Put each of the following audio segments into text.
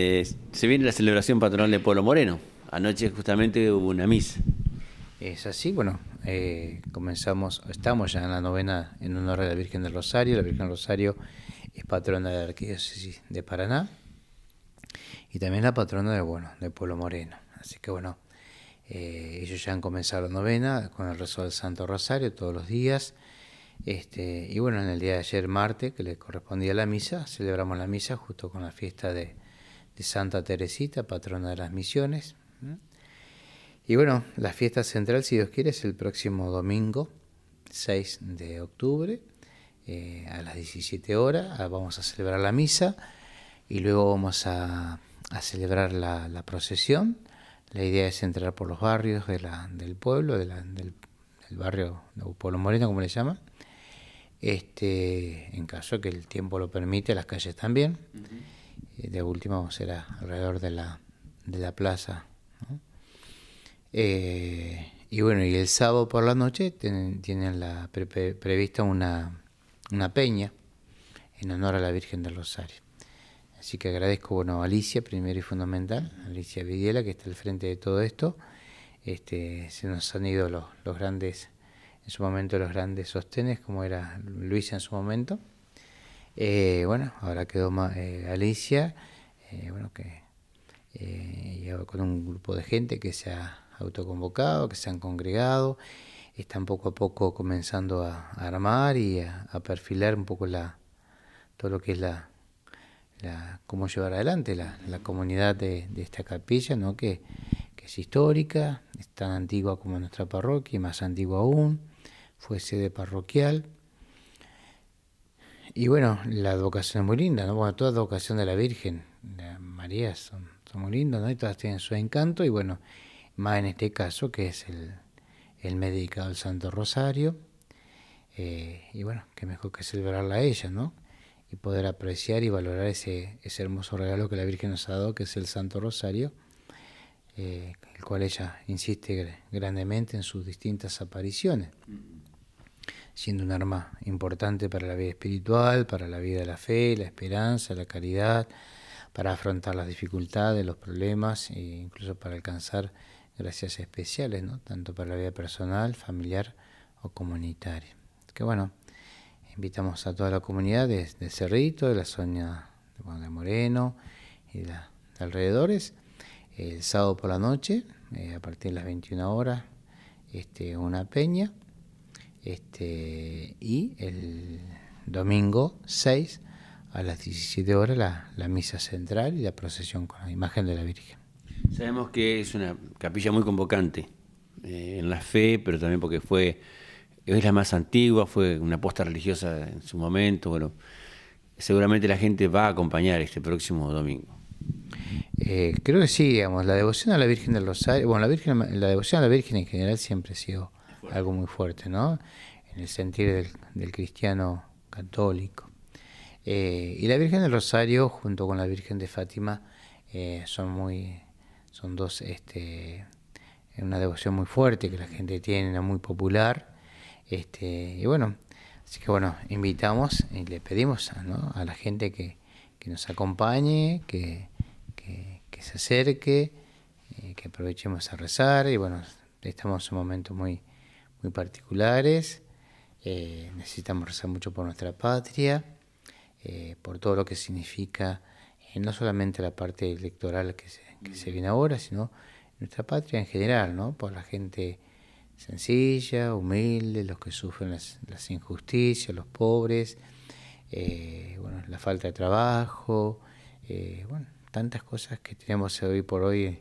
Este, se viene la celebración patronal de Pueblo Moreno. Anoche justamente hubo una misa. Es así, bueno, eh, comenzamos, estamos ya en la novena en honor a la Virgen del Rosario. La Virgen del Rosario es patrona de la Arquidiócesis de Paraná y también la patrona de, bueno, de Pueblo Moreno. Así que bueno, eh, ellos ya han comenzado la novena con el rezo del Santo Rosario todos los días. Este, y bueno, en el día de ayer, martes, que le correspondía la misa, celebramos la misa justo con la fiesta de, Santa Teresita, patrona de las misiones. Y bueno, la fiesta central, si Dios quiere, es el próximo domingo, 6 de octubre, eh, a las 17 horas. Ah, vamos a celebrar la misa y luego vamos a, celebrar la, procesión. La idea es entrar por los barrios del pueblo, del, barrio de Pueblo Moreno, como le llama. Este, en caso que el tiempo lo permite, las calles también de última será alrededor de la, de la plaza. Eh, y bueno, y el sábado por la noche tienen, la prevista una, peña en honor a la Virgen del Rosario. Así que agradezco bueno, a Alicia, primero y fundamental, Alicia Vidiela, que está al frente de todo esto. Este, se nos han ido los, los grandes, en su momento los grandes sostenes, como era Luisa en su momento eh, bueno, ahora quedó eh, Alicia, eh, bueno, que lleva eh, con un grupo de gente que se ha autoconvocado, que se han congregado, están poco a poco comenzando a, armar y a, perfilar un poco la todo lo que es la, cómo llevar adelante la, comunidad de, esta capilla, ¿no? que, es histórica, es tan antigua como nuestra parroquia más antigua aún, fue sede parroquial y bueno, la advocación es muy linda, ¿no? Bueno, toda advocación de la Virgen, de María, son, son, muy lindas, ¿no? Y todas tienen su encanto, y bueno, más en este caso, que es el, el dedicado al Santo Rosario, eh, y bueno, qué mejor que celebrarla a ella, ¿no? Y poder apreciar y valorar ese, ese hermoso regalo que la Virgen nos ha dado, que es el Santo Rosario, eh, el cual ella insiste grandemente en sus distintas apariciones siendo un arma importante para la vida espiritual, para la vida de la fe, la esperanza, la caridad, para afrontar las dificultades, los problemas e incluso para alcanzar gracias especiales, ¿no? tanto para la vida personal, familiar o comunitaria. Que bueno, invitamos a toda la comunidad de, Cerrito, de la zona de Juan de Moreno y de, alrededores, el sábado por la noche, eh, a partir de las 21 horas, este, una peña este, y el domingo 6 a las 17 horas la, misa central y la procesión con la imagen de la Virgen. Sabemos que es una capilla muy convocante eh, en la fe, pero también porque fue es la más antigua, fue una posta religiosa en su momento. Bueno, seguramente la gente va a acompañar este próximo domingo. Eh, creo que sí, digamos, la devoción a la Virgen del Rosario, bueno, la, Virgen, la devoción a la Virgen en general siempre ha sido algo muy fuerte, ¿no? En el sentido del, cristiano católico. Eh, y la Virgen del Rosario, junto con la Virgen de Fátima, eh, son muy, son dos, este, una devoción muy fuerte que la gente tiene, muy popular. Este, y bueno, así que bueno, invitamos y le pedimos a la gente que, que nos acompañe, que, que, se acerque, eh, que aprovechemos a rezar y bueno, estamos en un momento muy, muy particulares. Eh, necesitamos rezar mucho por nuestra patria, eh, por todo lo que significa eh, no solamente la parte electoral que, se, que se, viene ahora, sino nuestra patria en general, ¿no? por la gente sencilla, humilde, los que sufren las, injusticias, los pobres, bueno, la falta de trabajo, bueno, tantas cosas que tenemos hoy por hoy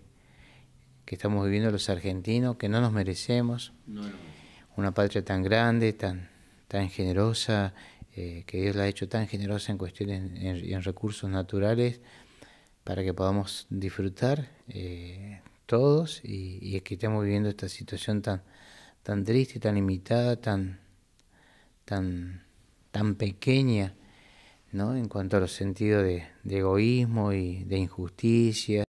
que estamos viviendo los argentinos que no nos merecemos una patria tan grande, tan, tan generosa, eh, que Dios la ha hecho tan generosa en cuestiones, y en recursos naturales, para que podamos disfrutar eh, todos y, que estemos viviendo esta situación tan, tan triste, tan limitada, tan, tan, tan pequeña, en cuanto a los sentidos de egoísmo y de injusticia.